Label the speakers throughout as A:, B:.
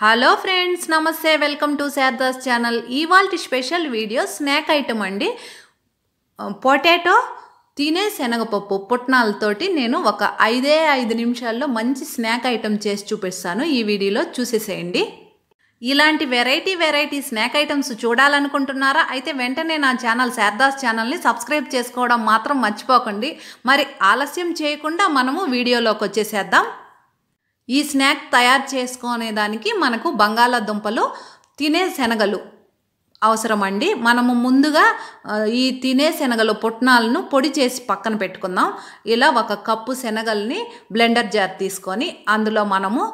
A: hello friends నమస్తే welcome to Sharada's channel ఇవాళ special video snack item అండి పొటాటో తినే శనగపప్పు పుట్నాలతోటి నేను ఒక ఐదే ఐదు నిమిషాల్లో మంచి స్నాక్ ఐటమ్ చేసి చూపిస్తాను ఈ వీడియోలో చూసేసేయండి ఇలాంటి వెరైటీ వెరైటీ స్నాక్ ఐటమ్స్ చూడాలనుకుంటున్నారా అయితే వెంటనే నా ఛానల్ శారదాస్ ఛానల్ని సబ్స్క్రైబ్ చేసుకోవడం మాత్రం మర్చిపోకండి మరి ఆలస్యం చేయకుండా మనము వీడియోలోకి వచ్చేసేద్దాం ఈ స్నాక్ తయారు చేసుకునే దానికి మనకు బంగాళాదుంపలు తినే శనగలు అవసరమండి మనము ముందుగా ఈ తినే శనగలు పొట్నాలను పొడి చేసి పక్కన పెట్టుకుందాం ఇలా ఒక కప్పు శనగల్ని బ్లెండర్ జార్ తీసుకొని అందులో మనము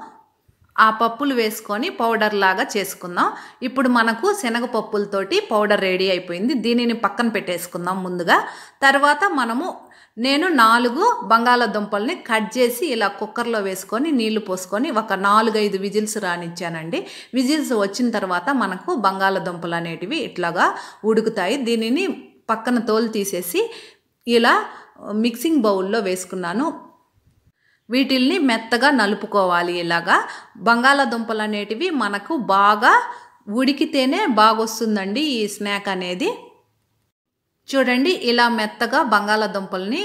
A: ఆ పప్పులు వేసుకొని పౌడర్ లాగా చేసుకుందాం ఇప్పుడు మనకు శనగపప్పులతోటి పౌడర్ రెడీ అయిపోయింది దీనిని పక్కన పెట్టేసుకుందాం ముందుగా తర్వాత మనము నేను నాలుగు బంగాళదుంపల్ని కట్ చేసి ఇలా కుక్కర్లో వేసుకొని నీళ్లు పోసుకొని ఒక నాలుగైదు విజిల్స్ రానిచ్చానండి విజిల్స్ వచ్చిన తర్వాత మనకు బంగాళదుంపలు అనేటివి ఇట్లాగా ఉడుకుతాయి దీనిని పక్కన తోలు తీసేసి ఇలా మిక్సింగ్ బౌల్లో వేసుకున్నాను వీటిల్ని మెత్తగా నలుపుకోవాలి ఇలాగా బంగాళదుంపలు అనేటివి మనకు బాగా ఉడికితేనే బాగొస్తుందండి ఈ స్నాక్ అనేది చూడండి ఇలా మెత్తగా బంగాళాదుంపల్ని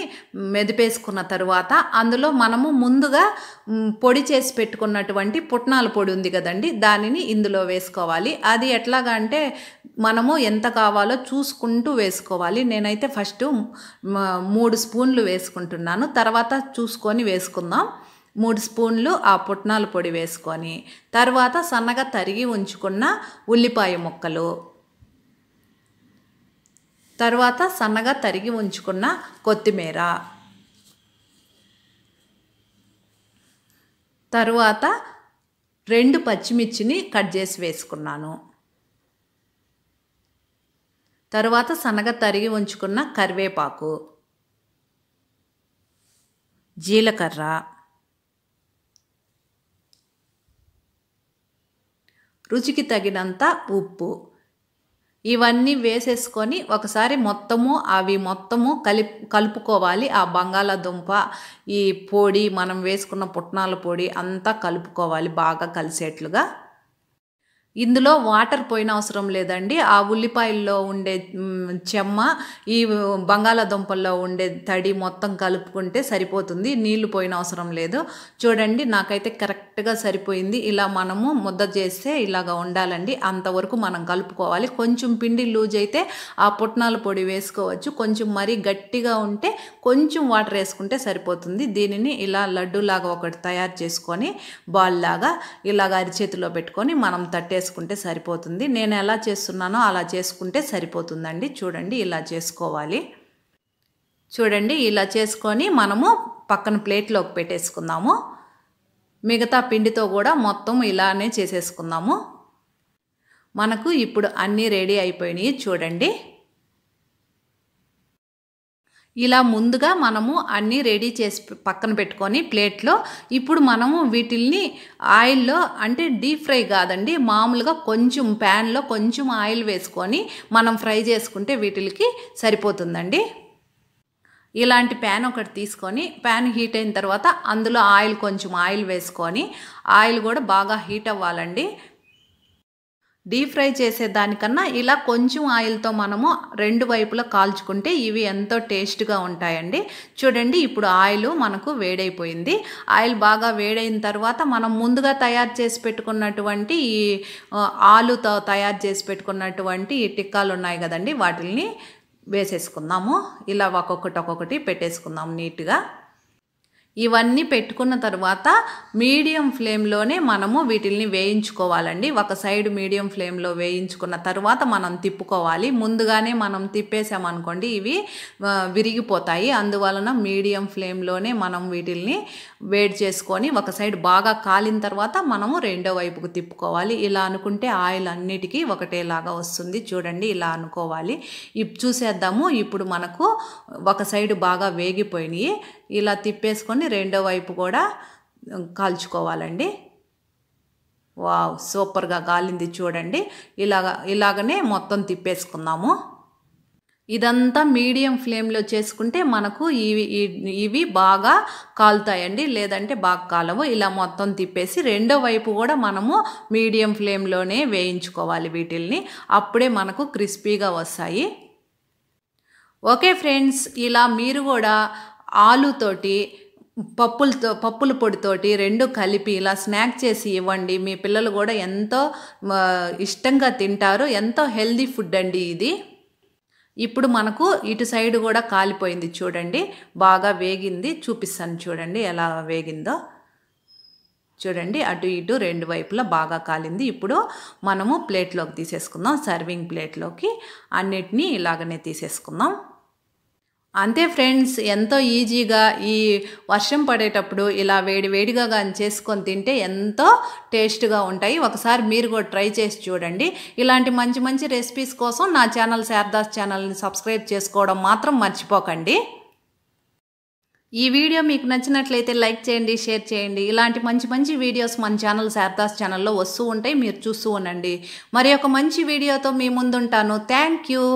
A: మెదిపేసుకున్న తరువాత అందులో మనము ముందుగా పొడి చేసి పెట్టుకున్నటువంటి పుట్నాల పొడి ఉంది కదండి దానిని ఇందులో వేసుకోవాలి అది ఎట్లాగా అంటే మనము ఎంత కావాలో చూసుకుంటూ వేసుకోవాలి నేనైతే ఫస్ట్ మూడు స్పూన్లు వేసుకుంటున్నాను తర్వాత చూసుకొని వేసుకుందాం మూడు స్పూన్లు ఆ పుట్నాల పొడి వేసుకొని తర్వాత సన్నగా తరిగి ఉంచుకున్న ఉల్లిపాయ ముక్కలు తర్వాత సన్నగా తరిగి ఉంచుకున్న కొత్తిమీర తరువాత రెండు పచ్చిమిర్చిని కట్ చేసి వేసుకున్నాను తరువాత సన్నగా తరిగి ఉంచుకున్న కరివేపాకు జీలకర్ర రుచికి తగినంత ఉప్పు ఇవన్నీ వేసేసుకొని ఒకసారి మొత్తము అవి మొత్తము కలిపి కలుపుకోవాలి ఆ బంగాళాదుంప ఈ పొడి మనం వేసుకున్న పుట్నాల పొడి అంతా కలుపుకోవాలి బాగా కలిసేట్లుగా ఇందులో వాటర్ పోయిన అవసరం లేదండి ఆ ఉల్లిపాయల్లో ఉండే చెమ్మ ఈ బంగాళాదుంపల్లో ఉండే తడి మొత్తం కలుపుకుంటే సరిపోతుంది నీళ్లు పోయిన అవసరం లేదు చూడండి నాకైతే కరెక్ట్గా సరిపోయింది ఇలా మనము ముద్ద చేస్తే ఇలాగ ఉండాలండి అంతవరకు మనం కలుపుకోవాలి కొంచెం పిండి లూజ్ అయితే ఆ పుట్నాల పొడి వేసుకోవచ్చు కొంచెం మరీ గట్టిగా ఉంటే కొంచెం వాటర్ వేసుకుంటే సరిపోతుంది దీనిని ఇలా లడ్డూలాగా ఒకటి తయారు చేసుకొని బాల్ లాగా ఇలాగ అరిచేతిలో పెట్టుకొని మనం తట్టేసి చేసుకుంటే సరిపోతుంది నేను ఎలా చేస్తున్నానో అలా చేసుకుంటే సరిపోతుందండి చూడండి ఇలా చేసుకోవాలి చూడండి ఇలా చేసుకొని మనము పక్కన ప్లేట్లోకి పెట్టేసుకుందాము మిగతా పిండితో కూడా మొత్తం ఇలానే చేసేసుకుందాము మనకు ఇప్పుడు అన్నీ రెడీ అయిపోయినాయి చూడండి ఇలా ముందుగా మనము అన్నీ రెడీ చేసి పక్కన పెట్టుకొని ప్లేట్లో ఇప్పుడు మనము వీటిల్ని ఆయిల్లో అంటే డీప్ ఫ్రై కాదండి మామూలుగా కొంచెం ప్యాన్లో కొంచెం ఆయిల్ వేసుకొని మనం ఫ్రై చేసుకుంటే వీటికి సరిపోతుందండి ఇలాంటి ప్యాన్ ఒకటి తీసుకొని ప్యాన్ హీట్ అయిన తర్వాత అందులో ఆయిల్ కొంచెం ఆయిల్ వేసుకొని ఆయిల్ కూడా బాగా హీట్ అవ్వాలండి డీప్ ఫ్రై చేసే దానికన్నా ఇలా కొంచెం ఆయిల్తో మనము రెండు వైపులా కాల్చుకుంటే ఇవి ఎంతో టేస్ట్గా ఉంటాయండి చూడండి ఇప్పుడు ఆయిల్ మనకు వేడైపోయింది ఆయిల్ బాగా వేడైన తర్వాత మనం ముందుగా తయారు చేసి పెట్టుకున్నటువంటి ఈ ఆలుతో తయారు చేసి పెట్టుకున్నటువంటి ఈ టిక్కాలు ఉన్నాయి కదండి వాటిల్ని వేసేసుకుందాము ఇలా ఒక్కొక్కటి ఒక్కొక్కటి పెట్టేసుకుందాము నీట్గా ఇవన్నీ పెట్టుకున్న తర్వాత మీడియం ఫ్లేమ్లోనే మనము వీటిల్ని వేయించుకోవాలండి ఒక సైడ్ మీడియం ఫ్లేమ్లో వేయించుకున్న తర్వాత మనం తిప్పుకోవాలి ముందుగానే మనం తిప్పేసామనుకోండి ఇవి విరిగిపోతాయి అందువలన మీడియం ఫ్లేమ్లోనే మనం వీటిల్ని వేడి చేసుకొని ఒక సైడ్ బాగా కాలిన తర్వాత మనము రెండో వైపుకు తిప్పుకోవాలి ఇలా అనుకుంటే ఆయిల్ అన్నిటికీ ఒకటేలాగా వస్తుంది చూడండి ఇలా అనుకోవాలి చూసేద్దాము ఇప్పుడు మనకు ఒక సైడ్ బాగా వేగిపోయినాయి ఇలా తిప్పేసుకొని రెండో వైపు కూడా కాల్చుకోవాలండి వావ్ సూపర్గా గాలింది చూడండి ఇలాగ ఇలాగనే మొత్తం తిప్పేసుకుందాము ఇదంతా మీడియం ఫ్లేమ్లో చేసుకుంటే మనకు ఇవి ఇవి బాగా కాలుతాయండి లేదంటే బాగా కాలవు ఇలా మొత్తం తిప్పేసి రెండో వైపు కూడా మనము మీడియం ఫ్లేమ్లోనే వేయించుకోవాలి వీటిల్ని అప్పుడే మనకు క్రిస్పీగా వస్తాయి ఓకే ఫ్రెండ్స్ ఇలా మీరు కూడా ఆలుతోటి పప్పులతో పప్పుల పొడితోటి రెండు కలిపి ఇలా స్నాక్ చేసి ఇవ్వండి మీ పిల్లలు కూడా ఎంతో ఇష్టంగా తింటారు ఎంతో హెల్దీ ఫుడ్ అండి ఇది ఇప్పుడు మనకు ఇటు సైడ్ కూడా కాలిపోయింది చూడండి బాగా వేగింది చూపిస్తాను చూడండి ఎలా వేగిందో చూడండి అటు ఇటు రెండు వైపులా బాగా కాలింది ఇప్పుడు మనము ప్లేట్లోకి తీసేసుకుందాం సర్వింగ్ ప్లేట్లోకి అన్నిటినీ ఇలాగనే తీసేసుకుందాం అంతే ఫ్రెండ్స్ ఎంతో ఈజీగా ఈ వర్షం పడేటప్పుడు ఇలా వేడి వేడిగా కానీ చేసుకొని తింటే ఎంతో టేస్ట్గా ఉంటాయి ఒకసారి మీరు కూడా ట్రై చేసి చూడండి ఇలాంటి మంచి మంచి రెసిపీస్ కోసం నా ఛానల్ శారదాస్ ఛానల్ని సబ్స్క్రైబ్ చేసుకోవడం మాత్రం మర్చిపోకండి ఈ వీడియో మీకు నచ్చినట్లయితే లైక్ చేయండి షేర్ చేయండి ఇలాంటి మంచి మంచి వీడియోస్ మన ఛానల్ శారదాస్ ఛానల్లో వస్తూ ఉంటాయి మీరు చూస్తూ ఉండండి మరి ఒక మంచి వీడియోతో మీ ముందుంటాను థ్యాంక్ యూ